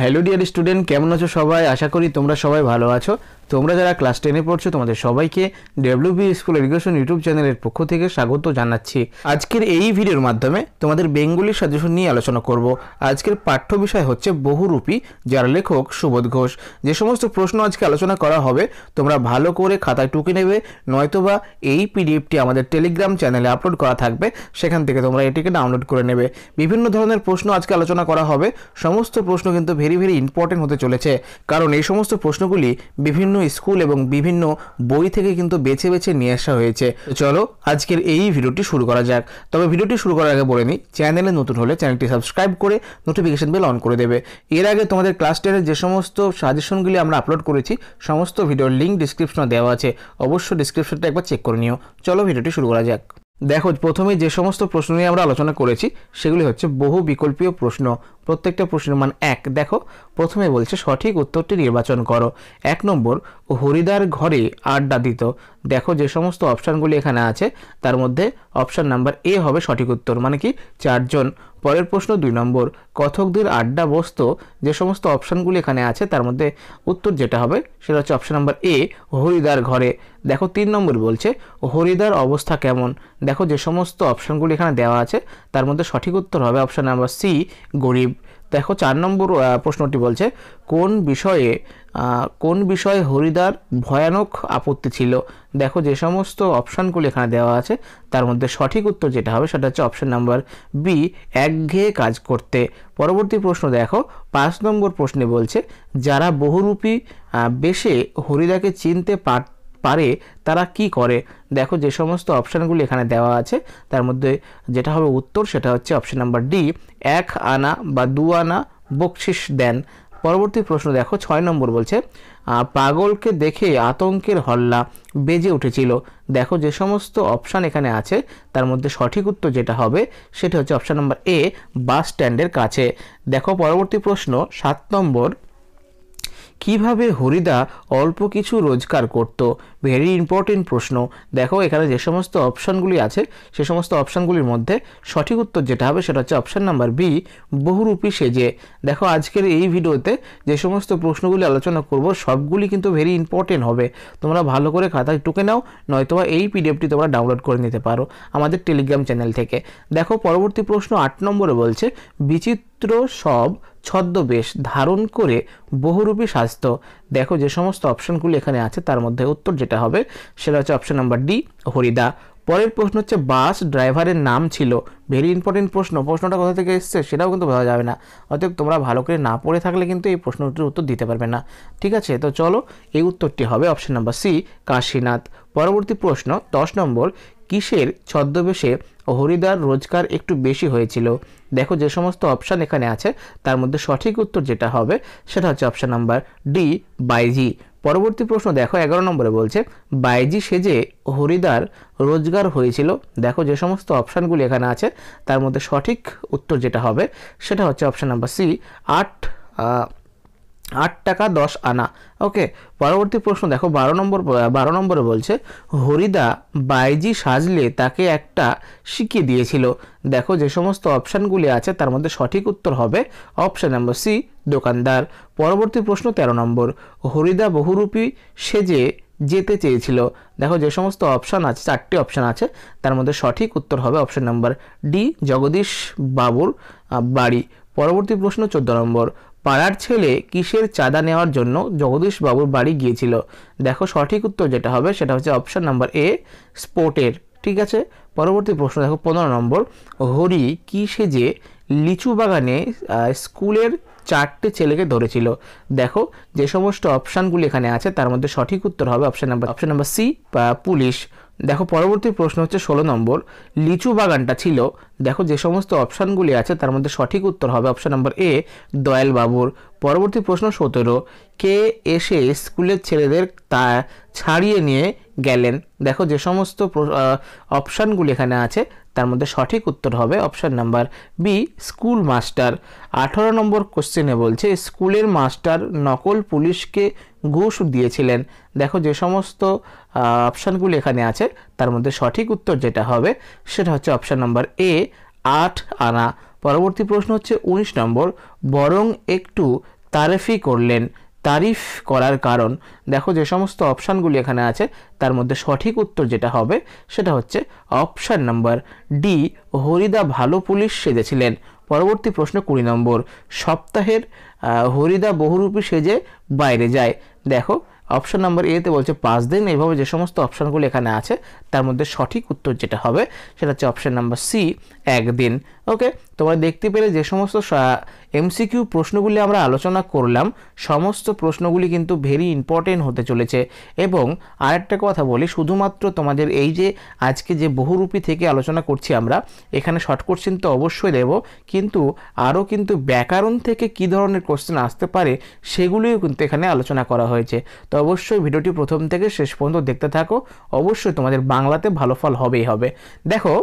Hello dear student কেমন আছো সবাই আশা করি তোমরা সবাই ভালো আছো তোমরা যারা ক্লাস টেনে পড়ছো তোমাদের সবাইকে ডব্লিউবি স্কুল এডুকেশন ইউটিউব চ্যানেলের পক্ষ থেকে স্বাগত জানাচ্ছি আজকের এই ভিডিওর মাধ্যমে তোমাদের বেঙ্গলি সাজেশন নিয়ে আলোচনা করব আজকের পাঠ্য বিষয় হচ্ছে বহুরূপী যার লেখক সুবোধ ঘোষ যে সমস্ত প্রশ্ন আজকে আলোচনা করা হবে তোমরা ভালো করে খাতায় টুকে নেবে নয়তোবা এই পিডিএফটি আমাদের টেলিগ্রাম চ্যানেলে আপলোড করা থাকবে সেখান থেকে তোমরা এটিকে ডাউনলোড করে নেবে বিভিন্ন ধরনের প্রশ্ন আজকে আলোচনা করা হবে সমস্ত প্রশ্ন কিন্তু ভেরি ভেরি ইম্পর্টেন্ট হতে চলেছে কারণ এই সমস্ত প্রশ্নগুলি বিভিন্ন স্কুল এবং বিভিন্ন বই থেকে কিন্তু বেছে বেছে নিয়ে আসা হয়েছে চলো আজকের এই ভিডিওটি শুরু করা যাক তবে ভিডিওটি শুরু করার আগে বলে নিই চ্যানেলে নতুন হলে চ্যানেলটি সাবস্ক্রাইব করে নোটিফিকেশন বেল অন করে দেবে এর আগে তোমাদের ক্লাস টেনের যে সমস্ত সাজেশনগুলি আমরা আপলোড করেছি সমস্ত ভিডিওর লিঙ্ক ডিসক্রিপশনে দেওয়া আছে অবশ্যই ডিসক্রিপশনটা একবার চেক করে নিও চলো ভিডিওটি শুরু করা যাক দেখো প্রথমে যে সমস্ত প্রশ্ন নিয়ে আমরা আলোচনা করেছি সেগুলি হচ্ছে বহু বিকল্পীয় প্রশ্ন প্রত্যেকটা প্রশ্নের মান এক দেখো প্রথমে বলছে সঠিক উত্তরটি নির্বাচন করো এক নম্বর হরিদার ঘরে আড্ডা দিত দেখো যে সমস্ত অপশানগুলি এখানে আছে তার মধ্যে অপশান নাম্বার এ হবে সঠিক উত্তর মানে কি চারজন পরের প্রশ্ন দুই নম্বর কথকদের আড্ডা বসত যে সমস্ত অপশানগুলি এখানে আছে তার মধ্যে উত্তর যেটা হবে সেটা হচ্ছে অপশান নাম্বার এ হরিদার ঘরে দেখো তিন নম্বর বলছে হরিদার অবস্থা কেমন দেখো যে সমস্ত অপশানগুলি এখানে দেওয়া আছে তার মধ্যে সঠিক উত্তর হবে অপশান নাম্বার সি গরিব দেখো চার নম্বর প্রশ্নটি বলছে কোন বিষয়ে কোন বিষয়ে হরিদার ভয়ানক আপত্তি ছিল দেখো যে সমস্ত অপশানগুলি এখানে দেওয়া আছে তার মধ্যে সঠিক উত্তর যেটা হবে সেটা হচ্ছে অপশান নাম্বার বি একঘেয়ে কাজ করতে পরবর্তী প্রশ্ন দেখো পাঁচ নম্বর প্রশ্নে বলছে যারা বহুরূপী বেশে হরিদাকে চিনতে পার পারে তারা কি করে দেখো যে সমস্ত অপশানগুলি এখানে দেওয়া আছে তার মধ্যে যেটা হবে উত্তর সেটা হচ্ছে অপশান নাম্বার ডি এক আনা বা দু আনা বকশিস দেন পরবর্তী প্রশ্ন দেখো ছয় নম্বর বলছে পাগলকে দেখে আতঙ্কের হল্লা বেজে উঠেছিল দেখো যে সমস্ত অপশান এখানে আছে তার মধ্যে সঠিক উত্তর যেটা হবে সেটা হচ্ছে অপশান নম্বর এ বাস স্ট্যান্ডের কাছে দেখো পরবর্তী প্রশ্ন সাত নম্বর কিভাবে হরিদা অল্প কিছু রোজগার করত ভেরি ইম্পর্টেন্ট প্রশ্ন দেখো এখানে যে সমস্ত অপশানগুলি আছে সে সমস্ত অপশানগুলির মধ্যে সঠিক উত্তর যেটা হবে সেটা হচ্ছে অপশান নাম্বার বি বহুরূপী সেজে দেখো আজকের এই ভিডিওতে যে সমস্ত প্রশ্নগুলি আলোচনা করব সবগুলি কিন্তু ভেরি ইম্পর্টেন্ট হবে তোমরা ভালো করে খাতায় টুকে নাও নয়তোবা এই পিডিএফটি তোমরা ডাউনলোড করে নিতে পারো আমাদের টেলিগ্রাম চ্যানেল থেকে দেখো পরবর্তী প্রশ্ন আট নম্বরে বলছে বিচিত্র সব ছদ্মবেশ ধারণ করে বহুরূপী স্বাস্থ্য দেখো যে সমস্ত অপশনগুলি এখানে আছে তার মধ্যে উত্তর যেটা হবে সেটা হচ্ছে অপশন নাম্বার ডি হরিদা পরের প্রশ্ন হচ্ছে বাস ড্রাইভারের নাম ছিল ভেরি ইম্পর্টেন্ট প্রশ্ন প্রশ্নটা কোথা থেকে এসছে সেটাও কিন্তু বোঝা যাবে না অতএব তোমরা ভালো করে না পড়ে থাকলে কিন্তু এই প্রশ্নটির উত্তর দিতে পারবে না ঠিক আছে তো চলো এই উত্তরটি হবে অপশন নাম্বার সি কাশীনাথ পরবর্তী প্রশ্ন দশ নম্বর কিসের ছদ্মবেশে হরিদার রোজগার একটু বেশি হয়েছিল দেখো যে সমস্ত অপশান এখানে আছে তার মধ্যে সঠিক উত্তর যেটা হবে সেটা হচ্ছে অপশান নাম্বার ডি বাইজি পরবর্তী প্রশ্ন দেখো এগারো নম্বরে বলছে বাইজি সেজে হরিদার রোজগার হয়েছিল দেখো যে সমস্ত অপশানগুলি এখানে আছে তার মধ্যে সঠিক উত্তর যেটা হবে সেটা হচ্ছে অপশান নাম্বার সি আট আট টাকা দশ আনা ওকে পরবর্তী প্রশ্ন দেখো বারো নম্বর বারো নম্বরে বলছে হরিদা বাইজি সাজলে তাকে একটা শিখিয়ে দিয়েছিল দেখো যে সমস্ত অপশানগুলি আছে তার মধ্যে সঠিক উত্তর হবে অপশান নম্বর সি দোকানদার পরবর্তী প্রশ্ন তেরো নম্বর হরিদা বহুরূপী সেজে যেতে চেয়েছিল দেখো যে সমস্ত অপশান আছে চারটি অপশান আছে তার মধ্যে সঠিক উত্তর হবে অপশান নম্বর ডি জগদীশ বাবুর বাড়ি পরবর্তী প্রশ্ন চোদ্দ নম্বর পাড়ার ছেলে কিসের চাঁদা নেওয়ার জন্য জগদীশবাবুর বাড়ি গিয়েছিল দেখো সঠিক উত্তর যেটা হবে সেটা হচ্ছে অপশান নাম্বার এ স্পোর্টের ঠিক আছে পরবর্তী প্রশ্ন দেখো পনেরো নম্বর হরি কি সেজে লিচু বাগানে স্কুলের চারটে ছেলেকে ধরেছিল দেখো যে সমস্ত অপশানগুলি এখানে আছে তার মধ্যে সঠিক উত্তর হবে option number option number C police দেখো পরবর্তী প্রশ্ন হচ্ছে ষোলো নম্বর লিচু বাগানটা ছিল দেখো যে সমস্ত অপশানগুলি আছে তার মধ্যে সঠিক উত্তর হবে অপশান নম্বর এ দয়াল বাবুর পরবর্তী প্রশ্ন সতেরো কে এসে স্কুলের ছেলেদের তা ছাড়িয়ে নিয়ে গেলেন দেখো যে সমস্ত অপশানগুলি এখানে আছে তার মধ্যে সঠিক উত্তর হবে option number B school master আঠারো নম্বর কোশ্চেনে বলছে স্কুলের মাস্টার নকল পুলিশকে ঘুষ দিয়েছিলেন দেখো যে সমস্ত অপশানগুলি এখানে আছে তার মধ্যে সঠিক উত্তর যেটা হবে সেটা হচ্ছে অপশান নাম্বার এ আট আনা পরবর্তী প্রশ্ন হচ্ছে ১৯ নম্বর বরং একটু তারেফি করলেন তারিফ করার কারণ দেখো যে সমস্ত অপশানগুলি এখানে আছে তার মধ্যে সঠিক উত্তর যেটা হবে সেটা হচ্ছে অপশান নম্বর ডি হরিদা ভালো পুলিশ সেজেছিলেন পরবর্তী প্রশ্ন কুড়ি নম্বর সপ্তাহের হরিদা বহুরূপী সেজে বাইরে যায় দেখো অপশন নাম্বার এতে বলছে পাঁচ দিন এইভাবে যে সমস্ত অপশানগুলো এখানে আছে তার মধ্যে সঠিক উত্তর যেটা হবে সেটা হচ্ছে অপশান নাম্বার সি একদিন ওকে তোমরা দেখতে পেলে যে সমস্ত এমসিকিউ প্রশ্নগুলি আমরা আলোচনা করলাম সমস্ত প্রশ্নগুলি কিন্তু ভেরি ইম্পর্টেন্ট হতে চলেছে এবং আরেকটা কথা বলি শুধুমাত্র তোমাদের এই যে আজকে যে বহুরূপী থেকে আলোচনা করছি আমরা এখানে শর্ট কোশ্চেন তো অবশ্যই দেব কিন্তু আরও কিন্তু ব্যাকরণ থেকে কি ধরনের কোশ্চেন আসতে পারে সেগুলিও কিন্তু এখানে আলোচনা করা হয়েছে তো অবশ্যই ভিডিওটি প্রথম থেকে শেষ পর্যন্ত দেখতে থাকো অবশ্যই তোমাদের বাংলাতে ভালো ফল হবেই হবে দেখো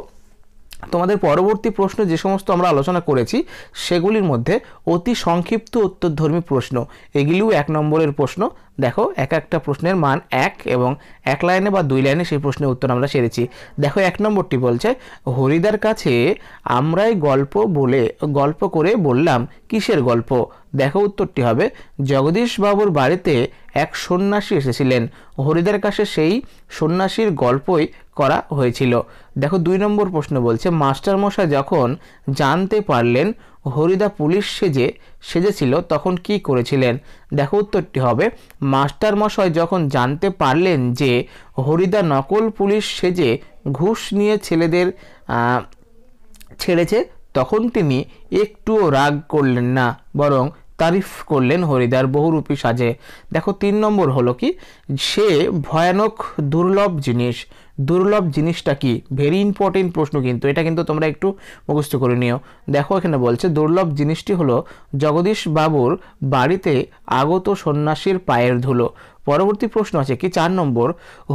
তোমাদের পরবর্তী প্রশ্ন যে সমস্ত আমরা আলোচনা করেছি সেগুলির মধ্যে অতি সংক্ষিপ্ত উত্তরধর্মী প্রশ্ন এগুলিও এক নম্বরের প্রশ্ন দেখো এক একটা প্রশ্নের মান এক এবং এক লাইনে বা দুই লাইনে সেই প্রশ্নের উত্তর আমরা সেরেছি দেখো এক নম্বরটি বলছে হরিদার কাছে আমরাই গল্প বলে গল্প করে বললাম কিসের গল্প দেখো উত্তরটি হবে জগদীশবাবুর বাড়িতে এক সন্ন্যাসী এসেছিলেন হরিদার কাছে সেই সন্ন্যাসীর গল্পই করা হয়েছিল দেখো দুই নম্বর প্রশ্ন বলছে মাস্টারমশাই যখন জানতে পারলেন হরিদা পুলিশ সেজে সেজেছিল তখন কি করেছিলেন দেখো উত্তরটি হবে মাস্টারমশাই যখন জানতে পারলেন যে হরিদা নকল পুলিশ সেজে ঘুষ নিয়ে ছেলেদের ছেড়েছে তখন তিনি একটুও রাগ করলেন না বরং তারিফ করলেন হরিদার বহুরূপী সাজে দেখো তিন নম্বর হলো কি সে ভয়ানক দুর্লভ জিনিস দুর্লভ জিনিসটা কি ভেরি ইম্পর্টেন্ট প্রশ্ন কিন্তু এটা কিন্তু তোমরা একটু মুখস্থ করে নিও দেখো এখানে বলছে দুর্লভ জিনিসটি হলো জগদীশ বাবুর বাড়িতে আগত সন্ন্যাসীর পায়ের ধুলো পরবর্তী প্রশ্ন আছে কি চার নম্বর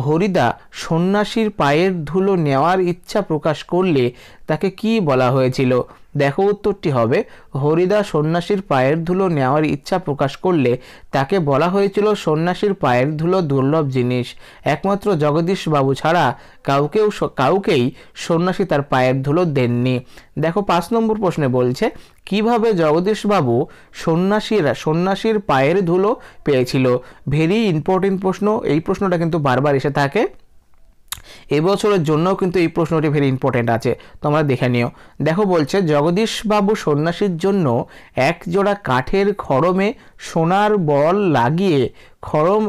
হরিদা সন্ন্যাসীর পায়ের ধুলো নেওয়ার ইচ্ছা প্রকাশ করলে তাকে কি বলা হয়েছিল দেখো উত্তরটি হবে হরিদা সন্ন্যাসীর পায়ের ধুলো নেওয়ার ইচ্ছা প্রকাশ করলে তাকে বলা হয়েছিল সন্ন্যাসীর পায়ের ধুলো দুর্লভ জিনিস একমাত্র জগদীশবাবু ছাড়া কাউকেও কাউকেই সন্ন্যাসী তার পায়ের ধুলো দেননি দেখো পাঁচ নম্বর প্রশ্নে বলছে কিভাবে জগদীশবাবু সন্ন্যাসীরা সন্ন্যাসীর পায়ের ধুলো পেয়েছিল ভেরি ইম্পর্টেন্ট প্রশ্ন এই প্রশ্নটা কিন্তু বারবার এসে থাকে এবছরের জন্য কিন্তু এই প্রশ্নটি ভেরি ইম্পর্টেন্ট আছে তোমরা দেখে নিও দেখো বলছে জগদীশবাবু সন্ন্যাসীর জন্য একজোড়া কাঠের খড়মে সোনার বল লাগিয়ে খরম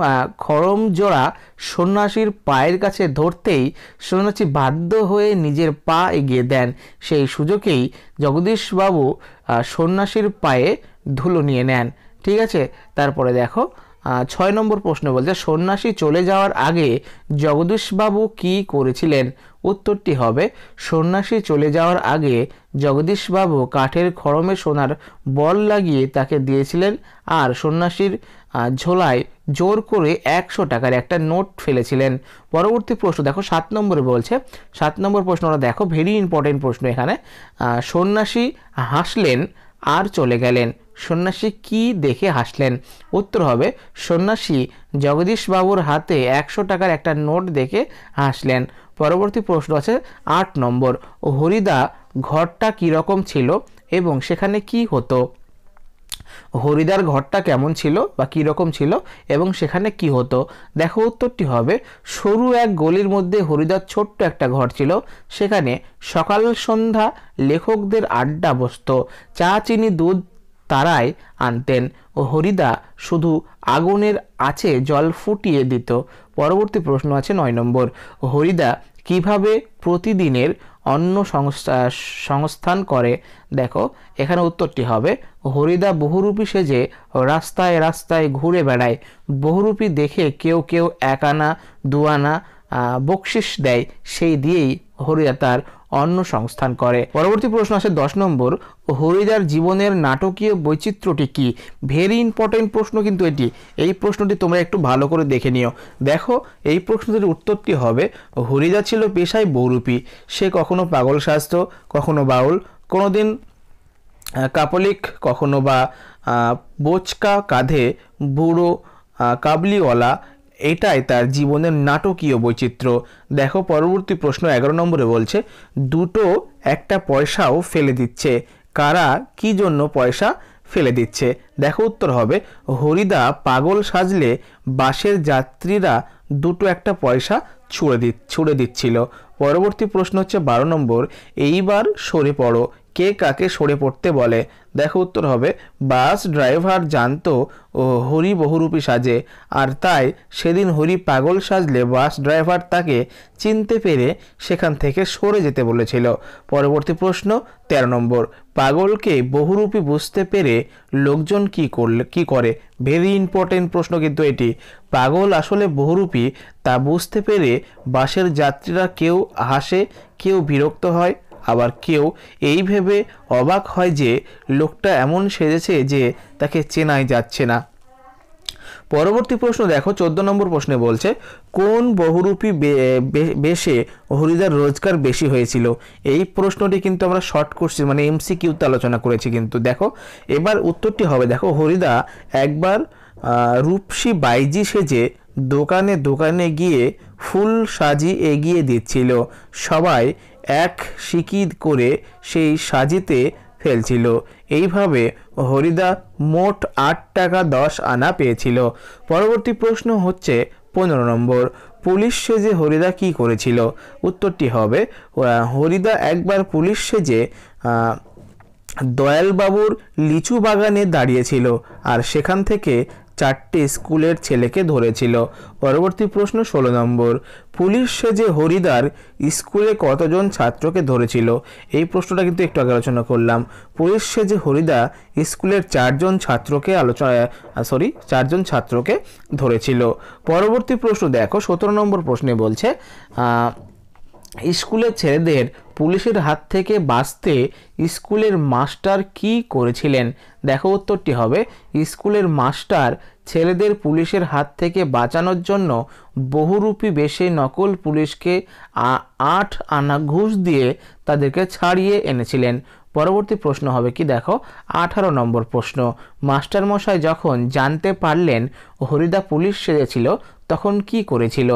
খরম জোড়া সন্ন্যাসীর পায়ের কাছে ধরতেই সন্ন্যাসী বাধ্য হয়ে নিজের পা এগিয়ে দেন সেই সুযোগেই জগদীশবাবু সন্ন্যাসীর পায়ে ধুলো নিয়ে নেন ঠিক আছে তারপরে দেখো ছয় নম্বর প্রশ্ন বলছে সন্ন্যাসী চলে যাওয়ার আগে জগদীশবাবু কি করেছিলেন উত্তরটি হবে সন্ন্যাসী চলে যাওয়ার আগে জগদীশবাবু কাঠের খড়মে সোনার বল লাগিয়ে তাকে দিয়েছিলেন আর সন্ন্যাসীর ঝোলায় জোর করে একশো টাকার একটা নোট ফেলেছিলেন পরবর্তী প্রশ্ন দেখো সাত নম্বরে বলছে সাত নম্বর প্রশ্নটা দেখো ভেরি ইম্পর্টেন্ট প্রশ্ন এখানে সন্ন্যাসী হাসলেন আর চলে গেলেন সন্ন্যাসী কি দেখে হাসলেন উত্তর হবে সন্ন্যাসী জগদীশবাবুর হাতে একশো টাকার একটা নোট দেখে হাসলেন পরবর্তী প্রশ্ন আছে আট নম্বর হরিদা ঘরটা কীরকম ছিল এবং সেখানে কি হতো হরিদার ঘরটা কেমন ছিল বা কীরকম ছিল এবং সেখানে কি হতো দেখো উত্তরটি হবে সরু এক গলির মধ্যে হরিদার ছোট্ট একটা ঘর ছিল সেখানে সকাল সন্ধ্যা লেখকদের আড্ডা বসত চা চিনি দুধ তারায় আনতেন ও হরিদা শুধু আগুনের আছে জল ফুটিয়ে দিত পরবর্তী প্রশ্ন আছে নয় নম্বর হরিদা কিভাবে প্রতিদিনের অন্ন সংস্থা সংস্থান করে দেখো এখানে উত্তরটি হবে হরিদা বহুরূপী সেজে রাস্তায় রাস্তায় ঘুরে বেড়ায় বহুরূপী দেখে কেউ কেউ এক আনা বকশিস দেয় সেই দিয়েই হরিদা তার অন্য সংস্থান করে পরবর্তী প্রশ্ন আসে দশ নম্বর হরিদার জীবনের নাটকীয় বৈচিত্র্যটি কি ভেরি ইম্পর্টেন্ট প্রশ্ন কিন্তু এটি এই প্রশ্নটি তোমরা একটু ভালো করে দেখে নিও দেখো এই প্রশ্নটির উত্তরটি হবে হরিদা ছিল পেশায় বৌরূপী সে কখনো পাগল স্বাস্থ্য কখনো বাউল কোনোদিন কাপলিক কখনো বা বোচকা কাঁধে বুড়ো কাবলিওয়ালা এটাই তার জীবনের নাটকীয় বৈচিত্র্য দেখো পরবর্তী প্রশ্ন এগারো নম্বরে বলছে দুটো একটা পয়সাও ফেলে দিচ্ছে কারা কি জন্য পয়সা ফেলে দিচ্ছে দেখো উত্তর হবে হরিদা পাগল সাজলে বাসের যাত্রীরা দুটো একটা পয়সা ছুঁড়ে দি ছুঁড়ে দিচ্ছিল পরবর্তী প্রশ্ন হচ্ছে বারো নম্বর এইবার সরে পড়ো কে কাকে সরে পড়তে বলে দেখো উত্তর হবে বাস ড্রাইভার জানতো ও হরি বহুরূপী সাজে আর তাই সেদিন হরি পাগল সাজলে বাস ড্রাইভার তাকে চিনতে পেরে সেখান থেকে সরে যেতে বলেছিল পরবর্তী প্রশ্ন ১৩ নম্বর পাগলকে বহুরূপী বুঝতে পেরে লোকজন কি করলে কি করে ভেরি ইম্পর্টেন্ট প্রশ্ন কিন্তু এটি পাগল আসলে বহুরূপী তা বুঝতে পেরে বাসের যাত্রীরা কেউ হাসে কেউ বিরক্ত হয় আবার কেউ এই ভেবে অবাক হয় যে লোকটা এমন সেজেছে যে তাকে চেনাই যাচ্ছে না পরবর্তী প্রশ্ন দেখো চোদ্দ নম্বর প্রশ্নে বলছে কোন বহুরূপী বেশে হরিদার রোজগার বেশি হয়েছিল এই প্রশ্নটি কিন্তু আমরা শর্ট করছি মানে এমসি কিউতে আলোচনা করেছি কিন্তু দেখো এবার উত্তরটি হবে দেখো হরিদা একবার রূপসী বাইজি সেজে দোকানে দোকানে গিয়ে ফুল সাজি এগিয়ে দিচ্ছিল সবাই এক শিকিদ করে সেই সাজিতে ফেলছিল এইভাবে হরিদা মোট আট টাকা দশ আনা পেয়েছিল পরবর্তী প্রশ্ন হচ্ছে পনেরো নম্বর পুলিশ সেজে হরিদা কি করেছিল উত্তরটি হবে হরিদা একবার পুলিশ সেজে দয়ালবাবুর লিচু বাগানে দাঁড়িয়েছিল আর সেখান থেকে চারটি স্কুলের ছেলেকে ধরেছিল পরবর্তী প্রশ্ন ষোলো নম্বর পুলিশ সেজে হরিদার স্কুলে কতজন ছাত্রকে ধরেছিল এই প্রশ্নটা কিন্তু একটু আগে আলোচনা করলাম পুলিশ সেজে হরিদা স্কুলের চারজন ছাত্রকে আলোচনা সরি চারজন ছাত্রকে ধরেছিল পরবর্তী প্রশ্ন দেখো সতেরো নম্বর প্রশ্নে বলছে স্কুলের ছেলেদের পুলিশের হাত থেকে বাঁচতে স্কুলের মাস্টার কি করেছিলেন দেখো উত্তরটি হবে স্কুলের মাস্টার ছেলেদের পুলিশের হাত থেকে বাঁচানোর জন্য বহুরূপী বেশে নকল পুলিশকে আট আনা ঘুষ দিয়ে তাদেরকে ছাড়িয়ে এনেছিলেন পরবর্তী প্রশ্ন হবে কি দেখো আঠারো নম্বর প্রশ্ন মাস্টারমশাই যখন জানতে পারলেন হরিদা পুলিশ সেজেছিল তখন কি করেছিল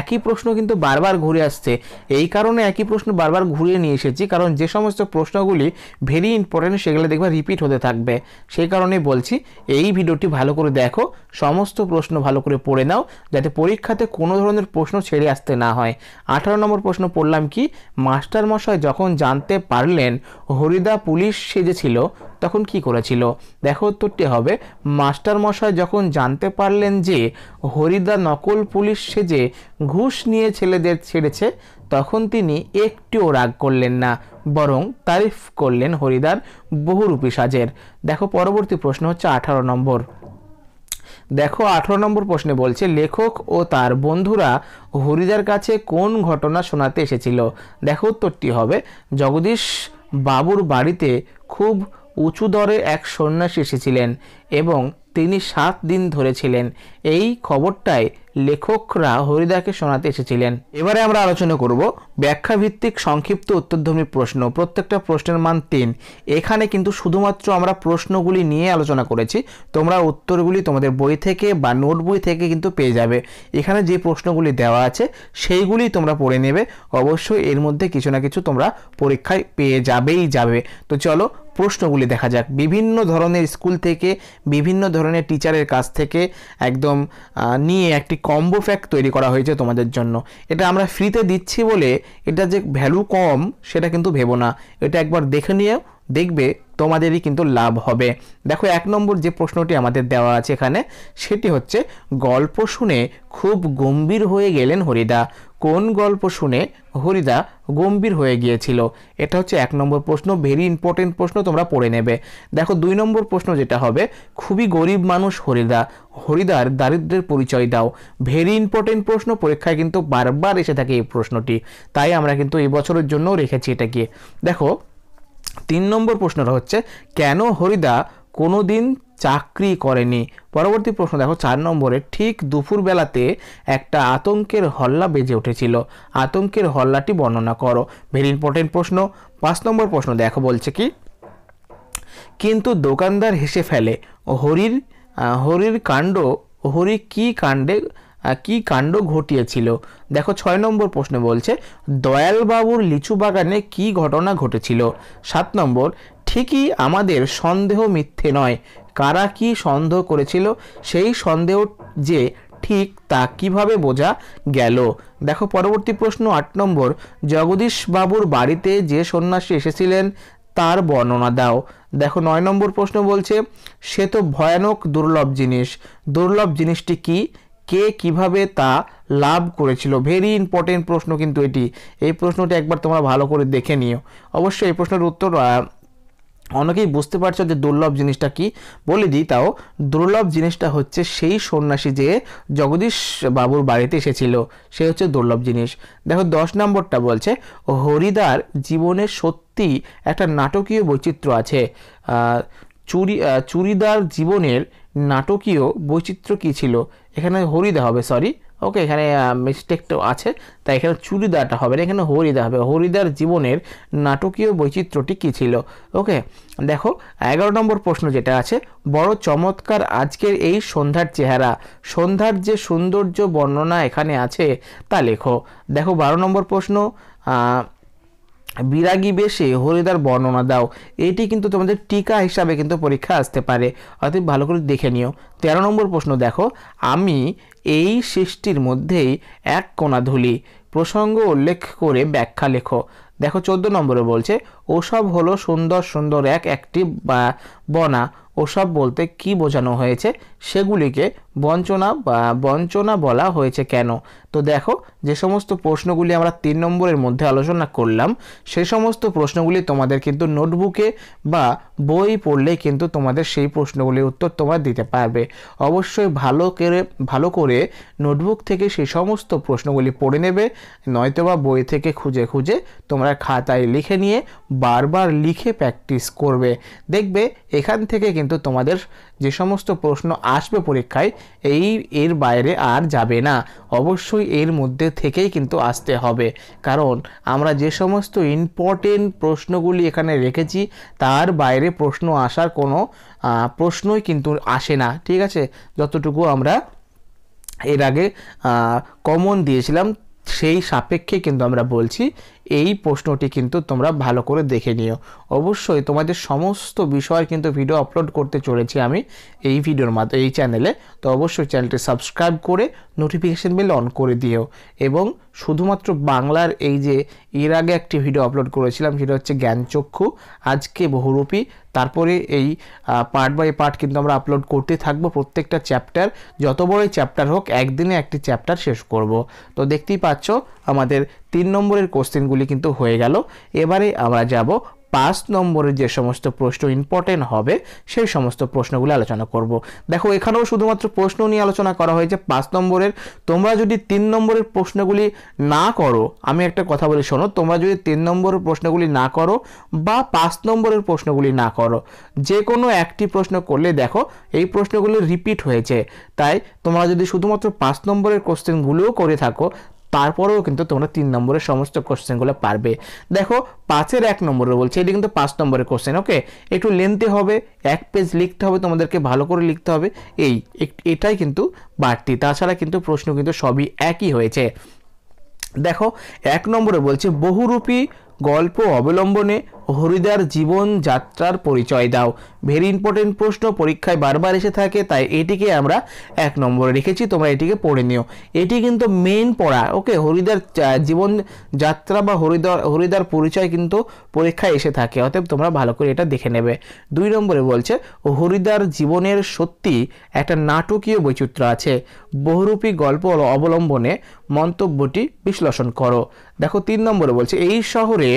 একই প্রশ্ন কিন্তু বারবার ঘুরে আসছে এই কারণে একই প্রশ্ন বারবার ঘুরিয়ে নিয়ে এসেছি কারণ যে সমস্ত প্রশ্নগুলি ভেরি ইম্পর্টেন্ট সেগুলো দেখবে রিপিট হতে থাকবে সেই কারণে বলছি এই ভিডিওটি ভালো করে দেখো সমস্ত প্রশ্ন ভালো করে পড়ে নাও যাতে পরীক্ষাতে কোনো ধরনের প্রশ্ন ছেড়ে আসতে না হয় আঠারো নম্বর প্রশ্ন পড়লাম কি মাস্টারমশাই যখন জানতে পারলেন হরিদা পুলিশ সেজেছিল তখন কি করেছিল দেখো উত্তরটি হবে মাস্টারমশাই যখন জানতে পারলেন যে হরিদা নকল পুলিশ সেজে ঘুষ নিয়ে ছেলেদের ছেড়েছে তখন তিনি একটিও রাগ করলেন না বরং তারিফ করলেন হরিদার বহুরূপী সাজের দেখো পরবর্তী প্রশ্ন হচ্ছে আঠারো নম্বর দেখো আঠারো নম্বর প্রশ্নে বলছে লেখক ও তার বন্ধুরা হরিদার কাছে কোন ঘটনা শোনাতে এসেছিল দেখো উত্তরটি হবে জগদীশ বাবুর বাড়িতে খুব উঁচু দরে এক সন্ন্যাসী এসেছিলেন এবং তিনি সাত দিন ধরেছিলেন এই খবরটায় লেখকরা হরিদাকে শোনাতে এসেছিলেন এবারে আমরা আলোচনা করব ব্যাখ্যাভিত্তিক সংক্ষিপ্ত উত্তরধর্মী প্রশ্ন প্রত্যেকটা প্রশ্নের মান তিন এখানে কিন্তু শুধুমাত্র আমরা প্রশ্নগুলি নিয়ে আলোচনা করেছি তোমরা উত্তরগুলি তোমাদের বই থেকে বা নোট বই থেকে কিন্তু পেয়ে যাবে এখানে যে প্রশ্নগুলি দেওয়া আছে সেইগুলি তোমরা পড়ে নেবে অবশ্যই এর মধ্যে কিছু না কিছু তোমরা পরীক্ষায় পেয়ে যাবেই যাবে তো চলো প্রশ্নগুলি দেখা যাক বিভিন্ন ধরনের স্কুল থেকে বিভিন্ন ধরনের টিচারের কাছ থেকে একদম নিয়ে একটি কম্বো প্যাক তৈরি করা হয়েছে তোমাদের জন্য এটা আমরা ফ্রিতে দিচ্ছি বলে এটা যে ভ্যালু কম সেটা কিন্তু ভেবো না এটা একবার দেখে নিয়েও দেখবে তোমাদেরই কিন্তু লাভ হবে দেখো এক নম্বর যে প্রশ্নটি আমাদের দেওয়া আছে এখানে সেটি হচ্ছে গল্প শুনে খুব গম্ভীর হয়ে গেলেন হরিদা কোন গল্প শুনে হরিদা গম্ভীর হয়ে গিয়েছিল এটা হচ্ছে এক নম্বর প্রশ্ন ভেরি ইম্পর্টেন্ট প্রশ্ন তোমরা পড়ে নেবে দেখো দুই নম্বর প্রশ্ন যেটা হবে খুবই গরিব মানুষ হরিদা হরিদার দারিদ্রের পরিচয় দাও ভেরি ইম্পর্টেন্ট প্রশ্ন পরীক্ষায় কিন্তু বারবার এসে থাকে এই প্রশ্নটি তাই আমরা কিন্তু এই বছরের জন্য রেখেছি এটাকে দেখো তিন নম্বর প্রশ্নটা হচ্ছে কেন হরিদা কোনো দিন চাকরি করেনি পরবর্তী প্রশ্ন দেখো চার নম্বরে ঠিক দুপুরবেলাতে একটা আতঙ্কের হল্লা বেজে উঠেছিল আতঙ্কের হল্লাটি বর্ণনা করো ভেরি ইম্পর্টেন্ট প্রশ্ন পাঁচ নম্বর প্রশ্ন দেখো বলছে কি কিন্তু দোকানদার হেসে ফেলে হরির হরির কাণ্ড হরি কি কাণ্ডে কি কাণ্ড ঘটিয়েছিল দেখো ছয় নম্বর প্রশ্নে বলছে দয়ালবাবুর লিচু বাগানে কি ঘটনা ঘটেছিল সাত নম্বর ঠিকই আমাদের সন্দেহ মিথ্যে নয় কারা কি সন্দেহ করেছিল সেই সন্দেহ যে ঠিক তা কিভাবে বোঝা গেল দেখো পরবর্তী প্রশ্ন আট নম্বর জগদীশ বাবুর বাড়িতে যে সন্ন্যাসী এসেছিলেন তার বর্ণনা দাও দেখো নয় নম্বর প্রশ্ন বলছে সে তো ভয়ানক দুর্লভ জিনিস দুর্লভ জিনিসটি কি কে কিভাবে তা লাভ করেছিল ভেরি ইম্পর্টেন্ট প্রশ্ন কিন্তু এটি এই প্রশ্নটি একবার তোমরা ভালো করে দেখে নিও অবশ্যই এই প্রশ্নের উত্তর অনেকেই বুঝতে পারছো যে দুর্লভ জিনিসটা কি বলে দিই তাও দুর্লভ জিনিসটা হচ্ছে সেই সন্ন্যাসী যে জগদীশ বাবুর বাড়িতে এসেছিল সে হচ্ছে দুর্লভ জিনিস দেখো দশ নম্বরটা বলছে হরিদার জীবনে সত্যি একটা নাটকীয় বৈচিত্র্য আছে চুরি চুরিদার জীবনের নাটকীয় বৈচিত্র্য কী ছিল এখানে হরিদা হবে সরি ওকে এখানে মিস্টেকটাও আছে তাই এখানে চুড়িদারটা হবে না এখানে হরিদা হবে হরিদার জীবনের নাটকীয় বৈচিত্র্যটি কী ছিল ওকে দেখো এগারো নম্বর প্রশ্ন যেটা আছে বড় চমৎকার আজকের এই সন্ধ্যার চেহারা সন্ধ্যার যে সৌন্দর্য বর্ণনা এখানে আছে তা লেখো দেখো বারো নম্বর প্রশ্ন বিরাগী বেশে হরিদার বর্ণনা দাও এটি কিন্তু তোমাদের টিকা হিসাবে কিন্তু পরীক্ষা আসতে পারে অর্থাৎ ভালো করে দেখে নিও তেরো নম্বর প্রশ্ন দেখো আমি এই সৃষ্টির মধ্যেই এক কোনা ধুলি প্রসঙ্গ উল্লেখ করে ব্যাখ্যা লেখো দেখো চোদ্দ নম্বরে বলছে ওসব হলো সুন্দর সুন্দর এক একটি বনা ওসব বলতে কি বোঝানো হয়েছে সেগুলিকে বঞ্চনা বা বঞ্চনা বলা হয়েছে কেন তো দেখো যে সমস্ত প্রশ্নগুলি আমরা তিন নম্বরের মধ্যে আলোচনা করলাম সে সমস্ত প্রশ্নগুলি তোমাদের কিন্তু নোটবুকে বা বই পড়লে কিন্তু তোমাদের সেই প্রশ্নগুলির উত্তর তোমরা দিতে পারবে অবশ্যই ভালো করে ভালো করে নোটবুক থেকে সেই সমস্ত প্রশ্নগুলি পড়ে নেবে নয়তো বা বই থেকে খুঁজে খুঁজে তোমরা খাতায় লিখে নিয়ে বারবার লিখে প্র্যাকটিস করবে দেখবে এখান থেকে কিন্তু তোমাদের যে সমস্ত প্রশ্ন আসবে পরীক্ষায় এই এর বাইরে আর যাবে না অবশ্যই এর মধ্যে থেকেই কিন্তু আসতে হবে কারণ আমরা যে সমস্ত ইম্পর্টেন্ট প্রশ্নগুলি এখানে রেখেছি তার বাইরে প্রশ্ন আসার কোনো প্রশ্নই কিন্তু আসে না ঠিক আছে যতটুকু আমরা এর আগে কমন দিয়েছিলাম সেই সাপেক্ষে কিন্তু আমরা বলছি এই প্রশ্নটি কিন্তু তোমরা ভালো করে দেখে নিও অবশ্যই তোমাদের সমস্ত বিষয় কিন্তু ভিডিও আপলোড করতে চলেছি আমি এই ভিডিওর মাধ্যমে এই চ্যানেলে তো অবশ্যই চ্যানেলটি সাবস্ক্রাইব করে নোটিফিকেশান বেল অন করে দিও এবং শুধুমাত্র বাংলার এই যে এর আগে একটি ভিডিও আপলোড করেছিলাম সেটা হচ্ছে জ্ঞানচক্ষু আজকে বহুরূপী তারপরে এই পার্ট বাই পার্ট কিন্তু আমরা আপলোড করতে থাকবো প্রত্যেকটা চ্যাপ্টার যত বড়ই চ্যাপ্টার হোক একদিনে একটি চ্যাপ্টার শেষ করব তো দেখতেই পাচ্ছ আমাদের তিন নম্বরের কোশ্চেনগুলি কিন্তু হয়ে গেল এবারে আমরা যাব পাঁচ নম্বরের যে সমস্ত প্রশ্ন ইম্পর্টেন্ট হবে সেই সমস্ত প্রশ্নগুলি আলোচনা করব দেখো এখানেও শুধুমাত্র প্রশ্ন নিয়ে আলোচনা করা হয়েছে পাঁচ নম্বরের তোমরা যদি তিন নম্বরের প্রশ্নগুলি না করো আমি একটা কথা বলি শোনো তোমরা যদি তিন নম্বরের প্রশ্নগুলি না করো বা পাঁচ নম্বরের প্রশ্নগুলি না করো যে কোনো একটি প্রশ্ন করলে দেখো এই প্রশ্নগুলি রিপিট হয়েছে তাই তোমরা যদি শুধুমাত্র পাঁচ নম্বরের কোশ্চেনগুলোও করে থাকো তারপরেও কিন্তু তোমরা তিন নম্বরের সমস্ত কোশ্চেনগুলো পারবে দেখো পাঁচের এক নম্বরে বলছে এটি কিন্তু পাঁচ নম্বরের কোশ্চেন ওকে একটু লেনতে হবে এক পেজ লিখতে হবে তোমাদেরকে ভালো করে লিখতে হবে এই এটাই কিন্তু বাড়তি তাছাড়া কিন্তু প্রশ্ন কিন্তু সবই একই হয়েছে দেখো এক নম্বরে বলছে বহুরূপী গল্প অবলম্বনে হরিদার জীবন যাত্রার পরিচয় দাও ভেরি ইম্পর্টেন্ট প্রশ্ন পরীক্ষায় বারবার এসে থাকে তাই এটিকে আমরা এক নম্বরে রেখেছি তোমরা এটিকে পড়ে নিও এটি কিন্তু মেন পড়া ওকে হরিদার জীবন যাত্রা বা হরিদার হরিদার পরিচয় কিন্তু পরীক্ষায় এসে থাকে অতএব তোমরা ভালো করে এটা দেখে নেবে দুই নম্বরে বলছে হরিদার জীবনের সত্যি একটা নাটকীয় বৈচিত্র্য আছে বহুরূপী গল্প অবলম্বনে মন্তব্যটি বিশ্লেষণ করো দেখো তিন নম্বরে বলছে এই শহরে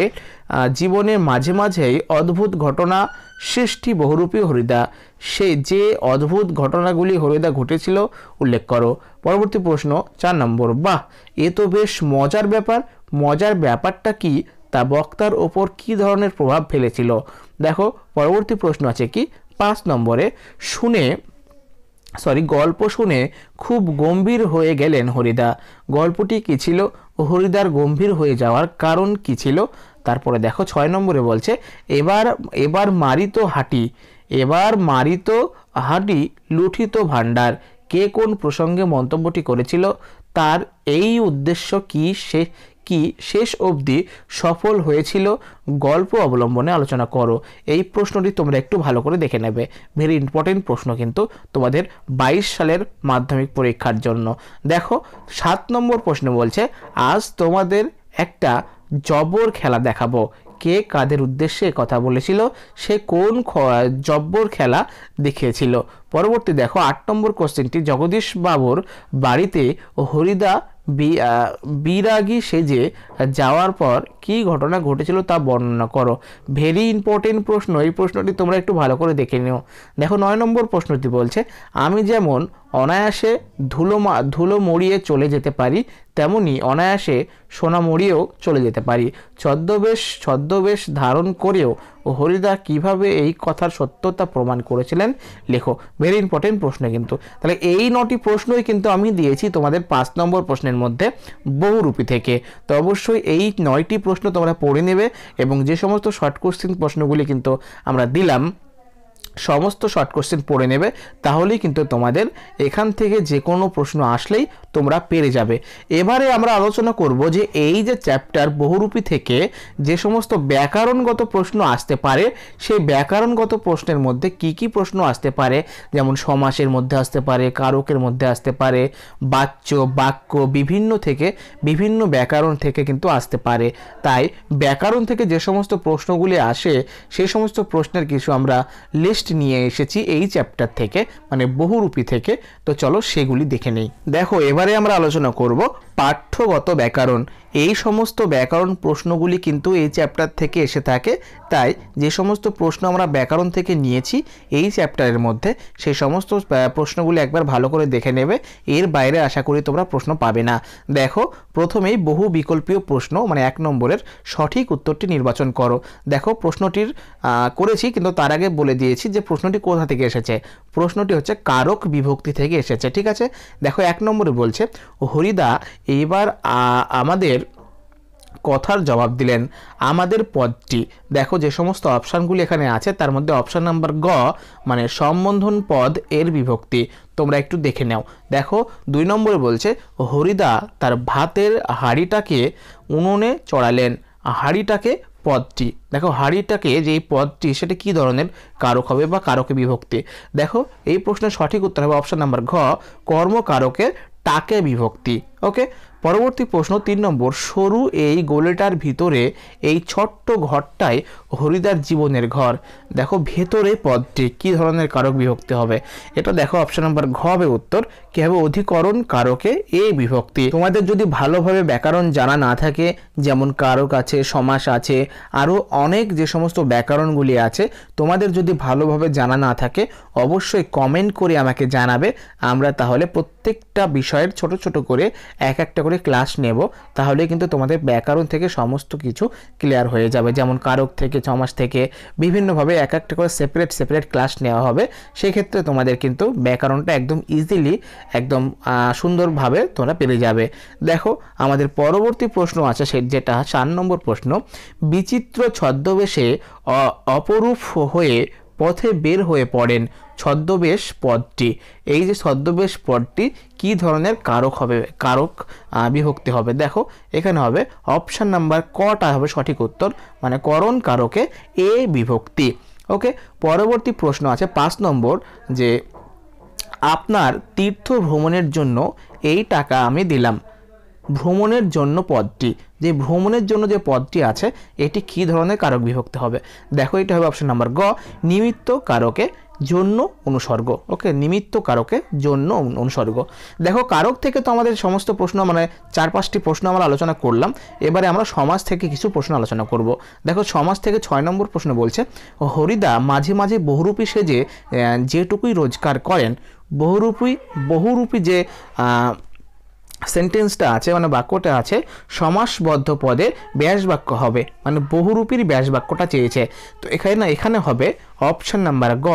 জীবনের মাঝে মাঝেই অদ্ভুত ঘটনা সৃষ্টি বহুরূপী হরিদা সে যে অদ্ভুত ঘটনাগুলি হরিদা ঘটেছিল উল্লেখ করো পরবর্তী প্রশ্ন চার নম্বর বাহ এ তো বেশ মজার ব্যাপার মজার ব্যাপারটা কি তা বক্তার ওপর কি ধরনের প্রভাব ফেলেছিল দেখো পরবর্তী প্রশ্ন আছে কি পাঁচ নম্বরে শুনে সরি গল্প শুনে খুব গম্ভীর হয়ে গেলেন হরিদা গল্পটি কী ছিল হরিদার গম্ভীর হয়ে যাওয়ার কারণ কী ছিল তারপরে দেখো ছয় নম্বরে বলছে এবার এবার মারিত হাঁটি এবার মারিত হাঁটি লুঠিত ভাণ্ডার কে কোন প্রসঙ্গে মন্তব্যটি করেছিল তার এই উদ্দেশ্য কি সে কি শেষ অবধি সফল হয়েছিল গল্প অবলম্বনে আলোচনা করো এই প্রশ্নটি তোমরা একটু ভালো করে দেখে নেবে ভেরি ইম্পর্টেন্ট প্রশ্ন কিন্তু তোমাদের ২২ সালের মাধ্যমিক পরীক্ষার জন্য দেখো সাত নম্বর প্রশ্ন বলছে আজ তোমাদের একটা জবর খেলা দেখাবো কে কাদের উদ্দেশ্যে কথা বলেছিল সে কোন জব্বর খেলা দেখিয়েছিল পরবর্তী দেখো আট নম্বর কোশ্চেনটি জগদীশ বাবুর বাড়িতে হরিদা বিরাগী সেজে যাওয়ার পর কি ঘটনা ঘটেছিল তা বর্ণনা করো ভেরি ইম্পর্টেন্ট প্রশ্ন এই প্রশ্নটি তোমরা একটু ভালো করে দেখে নিও দেখো নয় নম্বর প্রশ্নটি বলছে আমি যেমন অনায়াসে ধুলো ধুলো মরিয়ে চলে যেতে পারি তেমনি অনায়াসে সোনা মরিয়েও চলে যেতে পারি ছদ্মবেশ ছদ্মবেশ ধারণ করেও হরিদা কিভাবে এই কথার সত্যতা প্রমাণ করেছিলেন লেখো ভেরি ইম্পর্টেন্ট প্রশ্ন কিন্তু তাহলে এই নটি প্রশ্নই কিন্তু আমি দিয়েছি তোমাদের পাঁচ নম্বর প্রশ্নের মধ্যে বহুরূপী থেকে তো অবশ্যই এই নয়টি প্রশ্ন তোমরা পড়ে নেবে এবং যে সমস্ত শর্ট কোশ্চিন প্রশ্নগুলি কিন্তু আমরা দিলাম সমস্ত শর্ট কোশ্চেন পড়ে নেবে তাহলেই কিন্তু তোমাদের এখান থেকে যে কোনো প্রশ্ন আসলেই তোমরা পেরে যাবে এবারে আমরা আলোচনা করব যে এই যে চ্যাপ্টার বহুরূপী থেকে যে সমস্ত ব্যাকরণগত প্রশ্ন আসতে পারে সেই ব্যাকরণগত প্রশ্নের মধ্যে কি কি প্রশ্ন আসতে পারে যেমন সমাসের মধ্যে আসতে পারে কারকের মধ্যে আসতে পারে বাচ্য বাক্য বিভিন্ন থেকে বিভিন্ন ব্যাকরণ থেকে কিন্তু আসতে পারে তাই ব্যাকরণ থেকে যে সমস্ত প্রশ্নগুলি আসে সেই সমস্ত প্রশ্নের কিছু আমরা লিস্ট লিস্ট নিয়ে এসেছি এই চ্যাপ্টার থেকে মানে বহুরূপী থেকে তো চলো সেগুলি দেখে নেই দেখো এবারে আমরা আলোচনা করব পাঠ্যগত ব্যাকরণ এই সমস্ত ব্যাকরণ প্রশ্নগুলি কিন্তু এই চ্যাপ্টার থেকে এসে থাকে তাই যে সমস্ত প্রশ্ন আমরা ব্যাকরণ থেকে নিয়েছি এই চ্যাপ্টারের মধ্যে সেই সমস্ত প্রশ্নগুলি একবার ভালো করে দেখে নেবে এর বাইরে আশা করি তোমরা প্রশ্ন পাবে না দেখো প্রথমেই বহু বিকল্পীয় প্রশ্ন মানে এক নম্বরের সঠিক উত্তরটি নির্বাচন করো দেখো প্রশ্নটির করেছি কিন্তু তার আগে বলে দিয়েছি যে প্রশ্নটি কোথা থেকে এসেছে প্রশ্নটি হচ্ছে কারক বিভক্তি থেকে এসেছে ঠিক আছে দেখো এক নম্বরে বলছে হরিদা এইবার আমাদের কথার জবাব দিলেন আমাদের পদটি দেখো যে সমস্ত অপশানগুলি এখানে আছে তার মধ্যে অপশান নাম্বার গ মানে সম্বন্ধন পদ এর বিভক্তি তোমরা একটু দেখে নাও দেখো দুই নম্বরে বলছে হরিদা তার ভাতের হাড়িটাকে উনুনে চড়ালেন হাড়িটাকে পদটি দেখো হাড়িটাকে যে পদটি সেটা কি ধরনের কারক হবে বা কারকে বিভক্তি দেখো এই প্রশ্নের সঠিক উত্তর হবে অপশান নাম্বার ঘ কর্মকারকের তাকে বিভক্তি ওকে পরবর্তী প্রশ্ন তিন নম্বর সরু এই গোলেটার ভিতরে এই ছোট্ট ঘরটাই হরিদার জীবনের ঘর দেখো ভেতরে পদটি কি ধরনের কারক বিভক্তি হবে এটা দেখো অপশন নাম্বার ঘ হবে উত্তর কি হবে অধিকরণ কারকে এ বিভক্তি তোমাদের যদি ভালোভাবে ব্যাকরণ জানা না থাকে যেমন কারক আছে সমাস আছে আরও অনেক যে সমস্ত ব্যাকরণগুলি আছে তোমাদের যদি ভালোভাবে জানা না থাকে অবশ্যই কমেন্ট করে আমাকে জানাবে আমরা তাহলে প্রত্যেক প্রত্যেকটা বিষয়ের ছোট ছোট করে এক একটা করে ক্লাস নেব তাহলে কিন্তু তোমাদের ব্যাকরণ থেকে সমস্ত কিছু ক্লিয়ার হয়ে যাবে যেমন কারক থেকে ছমাস থেকে বিভিন্নভাবে এক একটা করে সেপারেট সেপারেট ক্লাস নেওয়া হবে সেক্ষেত্রে তোমাদের কিন্তু ব্যাকরণটা একদম ইজিলি একদম সুন্দরভাবে তোমরা পেরে যাবে দেখো আমাদের পরবর্তী প্রশ্ন আছে সে যেটা চার নম্বর প্রশ্ন বিচিত্র ছদ্মবেশে অপরূপ হয়ে পথে বের হয়ে পড়েন ছদ্মবেশ পদটি এই যে ছদ্মবেশ পদটি কি ধরনের কারক হবে কারক বিভক্তি হবে দেখো এখানে হবে অপশান নাম্বার কটা হবে সঠিক উত্তর মানে করণ কারকে এ বিভক্তি ওকে পরবর্তী প্রশ্ন আছে পাঁচ নম্বর যে আপনার তীর্থ ভ্রমণের জন্য এই টাকা আমি দিলাম ভ্রমণের জন্য পদটি যে ভ্রমণের জন্য যে পদটি আছে এটি কি ধরনের কারক বিভক্ত হবে দেখো এটা হবে অপশন নাম্বার গ নিমিত্ত কারকে জন্য অনুসর্গ ওকে নিমিত্ত কারকে জন্য অনুসর্গ দেখো কারক থেকে তো আমাদের সমস্ত প্রশ্ন মানে চার পাঁচটি প্রশ্ন আমরা আলোচনা করলাম এবারে আমরা সমাজ থেকে কিছু প্রশ্ন আলোচনা করব দেখো সমাজ থেকে ছয় নম্বর প্রশ্ন বলছে হরিদা মাঝে মাঝে বহুরূপী সেজে যেটুকুই রোজগার করেন বহুরূপী বহুরূপী যে সেন্টেন্সটা আছে মানে বাক্যটা আছে সমাসবদ্ধ পদের ব্যাস বাক্য হবে মানে বহুরূপীর ব্যাস বাক্যটা চেয়েছে তো এখানে না এখানে হবে অপশন নাম্বার গ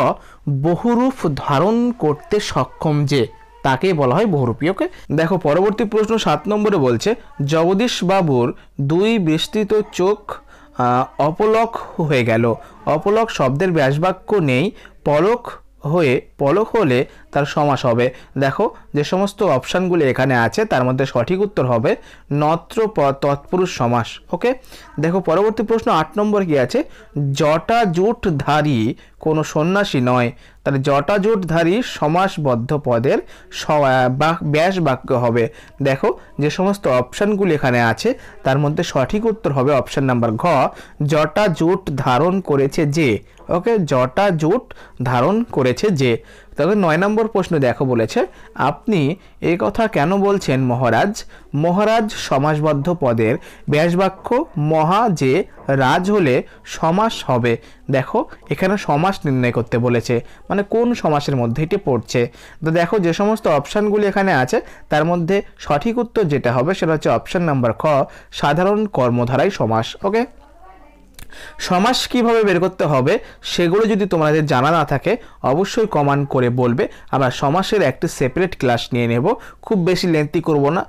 বহুরূপ ধারণ করতে সক্ষম যে তাকে বলা হয় বহুরূপী ওকে দেখো পরবর্তী প্রশ্ন সাত নম্বরে বলছে জগদীশ বাবুর দুই বিস্তৃত চোখ অপলক হয়ে গেল অপলক শব্দের ব্যাস বাক্য নেই পলক হয়ে পলক হলে তার সমাস হবে দেখো যে সমস্ত অপশানগুলি এখানে আছে তার মধ্যে সঠিক উত্তর হবে নত্র তৎপুরুষ সমাস ওকে দেখো পরবর্তী প্রশ্ন আট নম্বর কি আছে জটা জুটধারী কোনো সন্ন্যাসী নয় তার জটা জুটধারী সমাসবদ্ধ পদের ব্যাস বাক্য হবে দেখো যে সমস্ত অপশানগুলি এখানে আছে তার মধ্যে সঠিক উত্তর হবে অপশান নাম্বার ঘ জটা জুট ধারণ করেছে যে ওকে জটা জোট ধারণ করেছে যে তবে নয় নম্বর প্রশ্ন দেখো বলেছে আপনি এই কথা কেন বলছেন মহারাজ মহারাজ সমাসবদ্ধ পদের ব্যাসবাক্য মহা যে রাজ হলে সমাস হবে দেখো এখানে সমাস নির্ণয় করতে বলেছে মানে কোন সমাসের মধ্যে এটি পড়ছে তো দেখো যে সমস্ত অপশানগুলি এখানে আছে তার মধ্যে সঠিক উত্তর যেটা হবে সেটা হচ্ছে অপশান নাম্বার খ সাধারণ কর্মধারাই সমাস ওকে সমাস কীভাবে বের করতে হবে সেগুলো যদি তোমাদের জানা না থাকে অবশ্যই কমান্ড করে বলবে আমরা সমাসের একটি সেপারেট ক্লাস নিয়ে নেব খুব বেশি লেন্থি করব না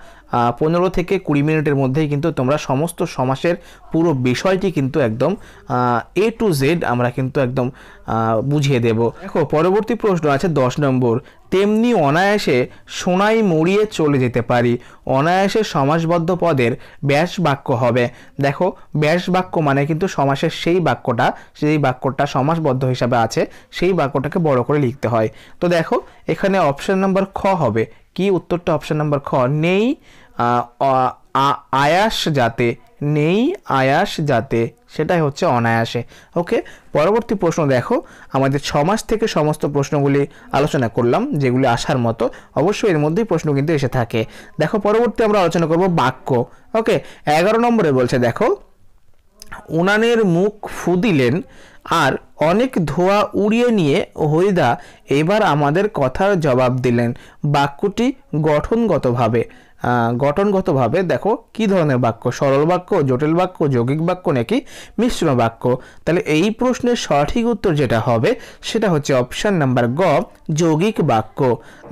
পনেরো থেকে কুড়ি মিনিটের মধ্যেই কিন্তু তোমরা সমস্ত সমাসের পুরো বিষয়টি কিন্তু একদম এ টু জেড আমরা কিন্তু একদম বুঝিয়ে দেব দেখো পরবর্তী প্রশ্ন আছে দশ নম্বর তেমনি অনায়াসে সোনাই মরিয়ে চলে যেতে পারি অনায়াসে সমাসবদ্ধ পদের ব্যাস বাক্য হবে দেখো ব্যাস বাক্য মানে কিন্তু সমাসের সেই বাক্যটা সেই বাক্যটা সমাসবদ্ধ হিসাবে আছে সেই বাক্যটাকে বড় করে লিখতে হয় তো দেখো এখানে অপশান নাম্বার খ হবে কি উত্তরটা অপশান নাম্বার খ নেই আয়াস যাতে নেই আয়াস যাতে সেটাই হচ্ছে অনায়াসে ওকে পরবর্তী প্রশ্ন দেখো আমাদের মাস থেকে সমস্ত প্রশ্নগুলি আলোচনা করলাম যেগুলি আসার মতো অবশ্যই এর মধ্যেই প্রশ্ন কিন্তু এসে থাকে দেখো পরবর্তী আমরা আলোচনা করব বাক্য ওকে এগারো নম্বরে বলছে দেখো উনানের মুখ ফুদিলেন আর অনেক ধোয়া উড়িয়ে নিয়ে হরিদা এবার আমাদের কথার জবাব দিলেন বাক্যটি গঠনগতভাবে গঠনগতভাবে দেখো কি ধরনের বাক্য সরল বাক্য জটিল বাক্য যৌগিক বাক্য নাকি মিশ্র বাক্য তাহলে এই প্রশ্নের সঠিক উত্তর যেটা হবে সেটা হচ্ছে অপশান নাম্বার গ যৌগিক বাক্য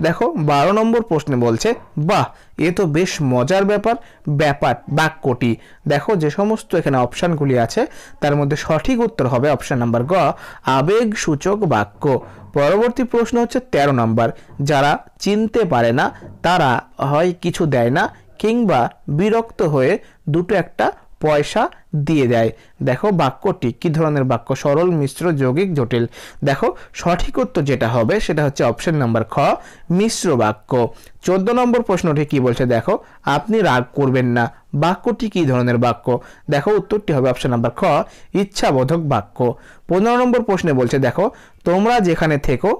দেখো বারো নম্বর প্রশ্নে বলছে বাহ এ তো বেশ মজার ব্যাপার ব্যাপার বাক্যটি দেখো যে সমস্ত এখানে অপশানগুলি আছে তার মধ্যে সঠিক উত্তর হবে অপশান নাম্বার গ আবেগ সূচক বাক্য পরবর্তী প্রশ্ন হচ্ছে ১৩ নম্বর যারা চিনতে পারে না তারা হয় কিছু দেয় না কিংবা বিরক্ত হয়ে দুটো একটা পয়সা দিয়ে দেয় দেখো বাক্যটি কি ধরনের বাক্য সরল মিশ্র যৌগিক জটিল দেখো সঠিক উত্তর যেটা হবে সেটা হচ্ছে অপশন নাম্বার খ মিশ্র বাক্য চোদ্দ নম্বর প্রশ্নটি কি বলছে দেখো আপনি রাগ করবেন না বাক্যটি কি ধরনের বাক্য দেখো উত্তরটি হবে অপশন নাম্বার খ ইচ্ছাবোধক বাক্য পনেরো নম্বর প্রশ্নে বলছে দেখো তোমরা যেখানে থেকো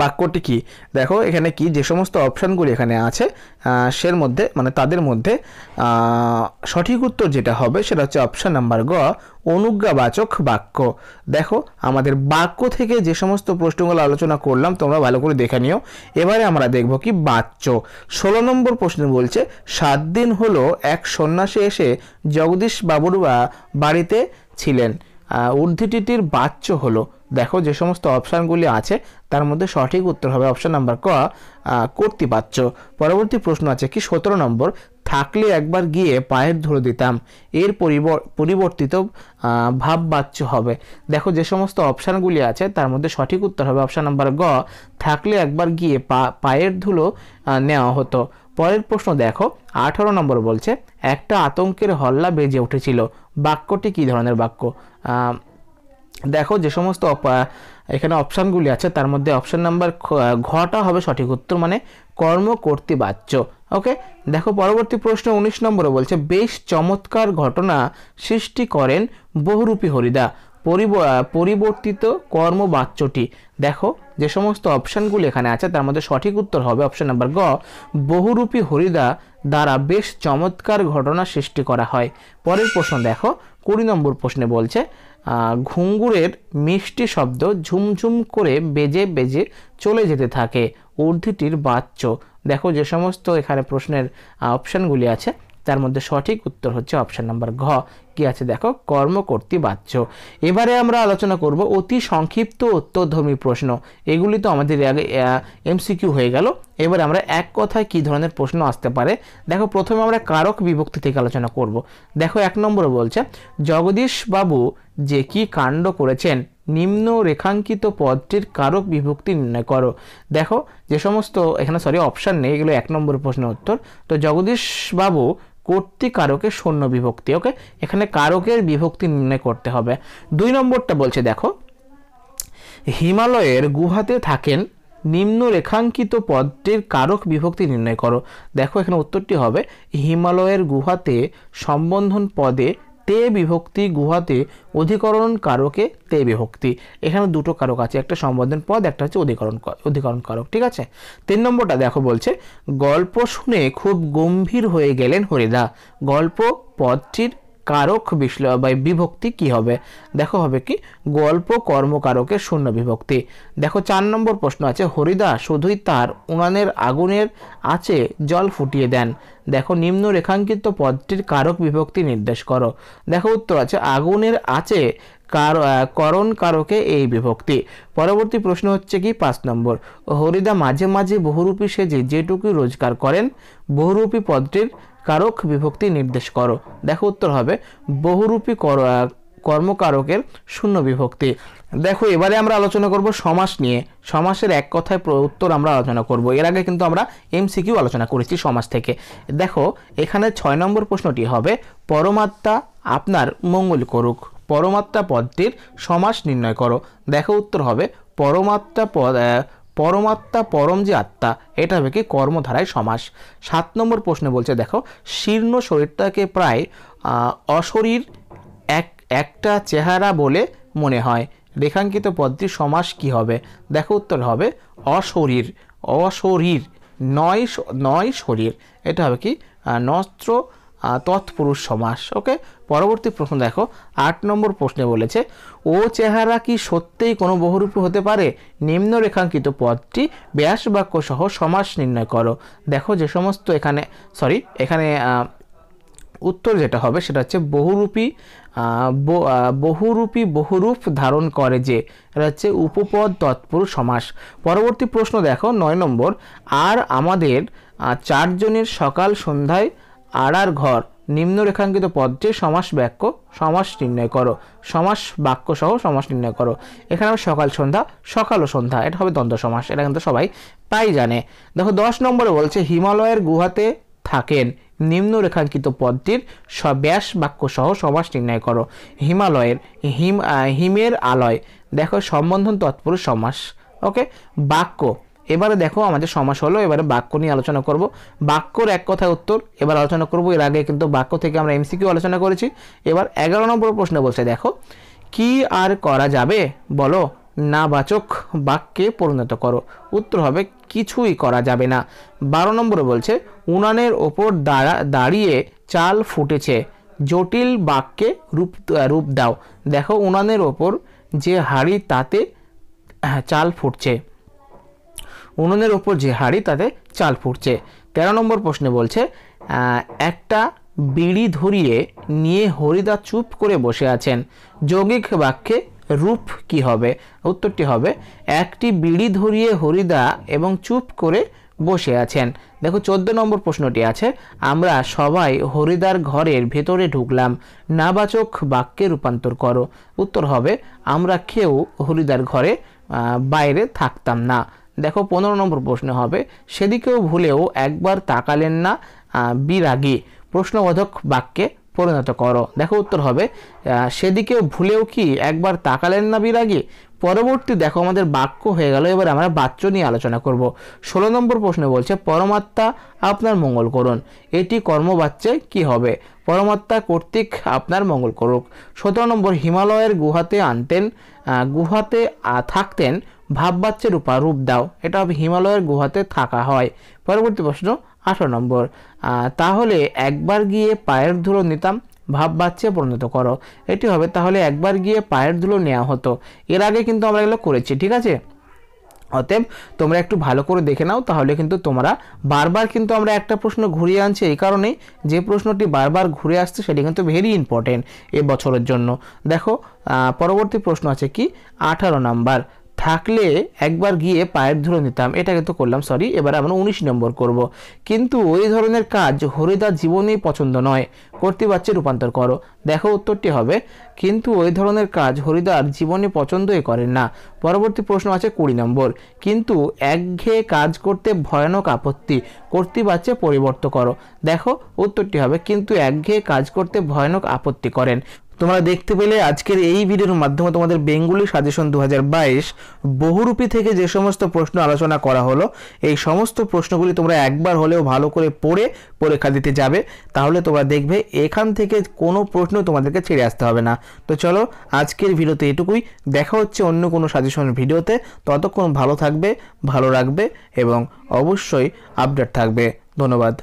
বাক্যটি কি দেখো এখানে কি যে সমস্ত অপশানগুলি এখানে আছে সের মধ্যে মানে তাদের মধ্যে সঠিক উত্তর যেটা হবে সেটা হচ্ছে অপশান নাম্বার গ অনুজ্ঞাবাচক বাক্য দেখো আমাদের বাক্য থেকে যে সমস্ত প্রশ্নগুলো আলোচনা করলাম তোমরা ভালো করে দেখে নিও এবারে আমরা দেখব কি বাচ্য ষোলো নম্বর প্রশ্ন বলছে সাত দিন হলো এক সন্ন্যাসী এসে জগদীশ বাবুরবা বাড়িতে ছিলেন উদ্ধৃতিটির বাচ্য হলো দেখো যে সমস্ত অপশানগুলি আছে তার মধ্যে সঠিক উত্তর হবে অপশান নাম্বার ক কর্তৃপাচ্য পরবর্তী প্রশ্ন আছে কি সতেরো নম্বর থাকলে একবার গিয়ে পায়ের ধরে দিতাম এর পরিবর্তিত ভাববাচ্য হবে দেখো যে সমস্ত অপশানগুলি আছে তার মধ্যে সঠিক উত্তর হবে অপশান নাম্বার গ থাকলে একবার গিয়ে পায়ের ধুলো নেওয়া হতো পরের প্রশ্ন দেখো আঠারো নম্বর বলছে একটা আতঙ্কের হল্লা বেজে উঠেছিল বাক্যটি কী ধরনের বাক্য দেখো যে সমস্ত এখানে অপশানগুলি আছে তার মধ্যে অপশান নাম্বার ঘটা হবে সঠিক উত্তর মানে কর্ম করতে বাচ্য ওকে দেখো পরবর্তী প্রশ্ন ১৯ নম্বরে বলছে বেশ চমৎকার ঘটনা সৃষ্টি করেন বহুরূপী হরিদা পরিবর্তিত কর্মবাচ্যটি দেখো যে সমস্ত অপশানগুলি এখানে আছে তার মধ্যে সঠিক উত্তর হবে অপশান নাম্বার গ বহুরূপী হরিদা দ্বারা বেশ চমৎকার ঘটনা সৃষ্টি করা হয় পরের প্রশ্ন দেখো কুড়ি নম্বর প্রশ্নে বলছে ঘুঙ্গুরের মিষ্টি শব্দ ঝুমঝুম করে বেজে বেজে চলে যেতে থাকে উর্ধিটির বাচ্চ দেখো যে সমস্ত এখানে প্রশ্নের অপশানগুলি আছে তার মধ্যে সঠিক উত্তর হচ্ছে অপশন নাম্বার ঘ কি আছে দেখো কর্মকর্তী বাচ্য এবারে আমরা আলোচনা করব অতি সংক্ষিপ্ত উত্তরধর্মী প্রশ্ন এগুলি তো আমাদের আগে এমসিকিউ হয়ে গেল এবার আমরা এক কথায় কি ধরনের প্রশ্ন আসতে পারে দেখো প্রথমে আমরা কারক বিভক্তি থেকে আলোচনা করব দেখো এক নম্বর বলছে জগদীশ বাবু যে কি কাণ্ড করেছেন নিম্ন রেখাঙ্কিত পদটির কারক বিভক্তি নির্ণয় করো দেখো যে সমস্ত এখানে সরি অপশান নেই এগুলো এক নম্বর প্রশ্নের উত্তর তো জগদীশবাবু কর্তৃকারকের শূন্য বিভক্তি ওকে এখানে কারকের বিভক্তি নির্ণয় করতে হবে দুই নম্বরটা বলছে দেখো হিমালয়ের গুহাতে থাকেন নিম্ন রেখাঙ্কিত পদটির কারক বিভক্তি নির্ণয় করো দেখো এখানে উত্তরটি হবে হিমালয়ের গুহাতে সম্বন্ধন পদে তে বিভক্তি গুহাতে অধিকরণ কারকে তে বিভক্তি এখানে দুটো কারক আছে একটা সম্বোধন পদ একটা হচ্ছে অধিকরণ অধিকরণ কারক ঠিক আছে তিন নম্বরটা দেখো বলছে গল্প শুনে খুব গম্ভীর হয়ে গেলেন হরিদা গল্প পদটির কারক বিশ্লেষণ বা বিভক্তি কি হবে দেখো হবে কি গল্প কর্মকারকের শূন্য বিভক্তি দেখো চার নম্বর প্রশ্ন আছে হরিদা শুধুই তার উনানের আগুনের আছে জল ফুটিয়ে দেন দেখো নিম্ন রেখাঙ্কিত পদটির কারক বিভক্তি নির্দেশ করো দেখো উত্তর আছে আগুনের আছে করণ কারকে এই বিভক্তি পরবর্তী প্রশ্ন হচ্ছে কি পাঁচ নম্বর হরিদা মাঝে মাঝে বহুরূপী সেজে যেটুকু রোজগার করেন বহুরূপী পদটির কারক বিভক্তি নির্দেশ করো দেখো উত্তর হবে বহুরূপী কর কর্মকারকের শূন্য বিভক্তি দেখো এবারে আমরা আলোচনা করব সমাস নিয়ে সমাসের এক কথায় উত্তর আমরা আলোচনা করব এর আগে কিন্তু আমরা এমসিকিউ আলোচনা করেছি সমাস থেকে দেখো এখানে ছয় নম্বর প্রশ্নটি হবে পরমাত্মা আপনার মঙ্গল করুক পরমাত্মা পদটির সমাস নির্ণয় করো দেখো উত্তর হবে পরমাত্মা পদ পরমাত্মা পরম যে আত্মা এটা হবে কর্মধারায় সমাস সাত নম্বর প্রশ্নে বলছে দেখো শীর্ণ শরীরটাকে প্রায় অশরীর এক একটা চেহারা বলে মনে হয় রেখাঙ্কিত পদটি সমাস কি হবে দেখো উত্তর হবে অশরীর অশরীর নয় নয় শরীর এটা হবে কি নস্ত্র তৎপুরুষ সমাস ওকে পরবর্তী প্রশ্ন দেখো আট নম্বর প্রশ্নে বলেছে ও চেহারা কি সত্যিই কোনো বহুরূপী হতে পারে নিম্ন রেখাঙ্কিত পদটি ব্যাস বাক্য সহ সমাস নির্ণয় করো দেখো যে সমস্ত এখানে সরি এখানে উত্তর যেটা হবে সেটা হচ্ছে বহুরূপী বহুরূপী বহুরূপ ধারণ করে যে এটা হচ্ছে উপপদ তৎপুরুষ সমাস পরবর্তী প্রশ্ন দেখো নয় নম্বর আর আমাদের চারজনের সকাল সন্ধ্যায় আড়ার ঘর নিম্নরেখাঙ্কিত পদটির সমাস বাক্য সমাস নির্ণয় করো সমাস বাক্য সহ সমাস নির্ণয় করো এখানে হবে সকাল সন্ধ্যা সকাল ও সন্ধ্যা এটা হবে দ্বন্দ্ব সমাস এটা কিন্তু সবাই প্রায় জানে দেখো দশ নম্বরে বলছে হিমালয়ের গুহাতে থাকেন নিম্নরেখাঙ্কিত পদটির ব্যাস বাক্য সহ সমাস নির্ণয় করো হিমালয়ের হিম হিমের আলয় দেখো সম্বন্ধন তৎপুরুষ সমাস ওকে বাক্য এবারে দেখো আমাদের সমাস হলো এবারে বাক্য নিয়ে আলোচনা করব বাক্যর এক কথায় উত্তর এবার আলোচনা করব এর আগে কিন্তু বাক্য থেকে আমরা এমসিকিউ আলোচনা করেছি এবার এগারো নম্বর প্রশ্ন বলছে দেখো কি আর করা যাবে বলো নাবাচক বাক্যে পরিণত করো উত্তর হবে কিছুই করা যাবে না বারো নম্বরে বলছে উনানের ওপর দাঁড়া দাঁড়িয়ে চাল ফুটেছে জটিল বাক্যে রূপ রূপ দাও দেখো উনানের ওপর যে হাড়ি তাতে হ্যাঁ, চাল ফুটছে উনুনের ওপর যে হাড়ি তাতে চাল ফুটছে তেরো নম্বর প্রশ্নে বলছে একটা বিড়ি ধরিয়ে নিয়ে হরিদা চুপ করে বসে আছেন যৌগিক বাক্যে রূপ কি হবে উত্তরটি হবে একটি বিড়ি ধরিয়ে হরিদা এবং চুপ করে বসে আছেন দেখো চোদ্দ নম্বর প্রশ্নটি আছে আমরা সবাই হরিদার ঘরের ভেতরে ঢুকলাম নাবাচক বাক্যে রূপান্তর করো উত্তর হবে আমরা খেয়েও হরিদার ঘরে বাইরে থাকতাম না দেখো পনেরো নম্বর প্রশ্ন হবে সেদিকেও ভুলেও একবার তাকালেন না বিরাগী প্রশ্নবোধক বাক্যে পরিণত করো দেখো উত্তর হবে সেদিকেও ভুলেও কি একবার তাকালেন না বিরাগী পরবর্তী দেখো আমাদের বাক্য হয়ে গেল এবার আমরা বাচ্য নিয়ে আলোচনা করব ষোলো নম্বর প্রশ্ন বলছে পরমাত্মা আপনার মঙ্গল করুন এটি কর্মবাচ্যে কি হবে পরমাত্মা কর্তৃক আপনার মঙ্গল করুক সতেরো নম্বর হিমালয়ের গুহাতে আনতেন গুহাতে থাকতেন ভাববাচ্যে উপা রূপ দাও এটা হবে হিমালয়ের গুহাতে থাকা হয় পরবর্তী প্রশ্ন আঠারো নম্বর তাহলে একবার গিয়ে পায়ের ধুলো নিতাম ভাব বাচ্চে পরিণত করো এটি হবে তাহলে একবার গিয়ে পায়ের ধুলো নেওয়া হতো এর আগে কিন্তু আমরা এগুলো করেছি ঠিক আছে অতএব তোমরা একটু ভালো করে দেখে নাও তাহলে কিন্তু তোমরা বারবার কিন্তু আমরা একটা প্রশ্ন ঘুরিয়ে আনছি এই কারণেই যে প্রশ্নটি বারবার ঘুরে আসছে সেটি কিন্তু ভেরি ইম্পর্টেন্ট বছরের জন্য দেখো পরবর্তী প্রশ্ন আছে কি আঠারো নাম্বার থাকলে একবার গিয়ে পায়ের ধরে নিতাম এটা কিন্তু করলাম সরি এবার আমরা উনিশ নম্বর করব। কিন্তু ওই ধরনের কাজ হরিদার জীবনেই পছন্দ নয় পারছে রূপান্তর করো দেখো উত্তরটি হবে কিন্তু ওই ধরনের কাজ হরিদার জীবনে পছন্দই করেন না পরবর্তী প্রশ্ন আছে কুড়ি নম্বর কিন্তু একঘেয়ে কাজ করতে ভয়ানক আপত্তি পারছে পরিবর্ত করো দেখো উত্তরটি হবে কিন্তু একঘেয়ে কাজ করতে ভয়ানক আপত্তি করেন তোমরা দেখতে পেলে আজকের এই ভিডিওর মাধ্যমে তোমাদের বেঙ্গুলি সাজেশন দু বহুরূপী থেকে যে সমস্ত প্রশ্ন আলোচনা করা হলো এই সমস্ত প্রশ্নগুলি তোমরা একবার হলেও ভালো করে পড়ে পরীক্ষা দিতে যাবে তাহলে তোমরা দেখবে এখান থেকে কোনো প্রশ্ন তোমাদেরকে ছেড়ে আসতে হবে না তো চলো আজকের ভিডিওতে এটুকুই দেখা হচ্ছে অন্য কোনো সাজেশন ভিডিওতে ততক্ষণ ভালো থাকবে ভালো রাখবে এবং অবশ্যই আপডেট থাকবে ধন্যবাদ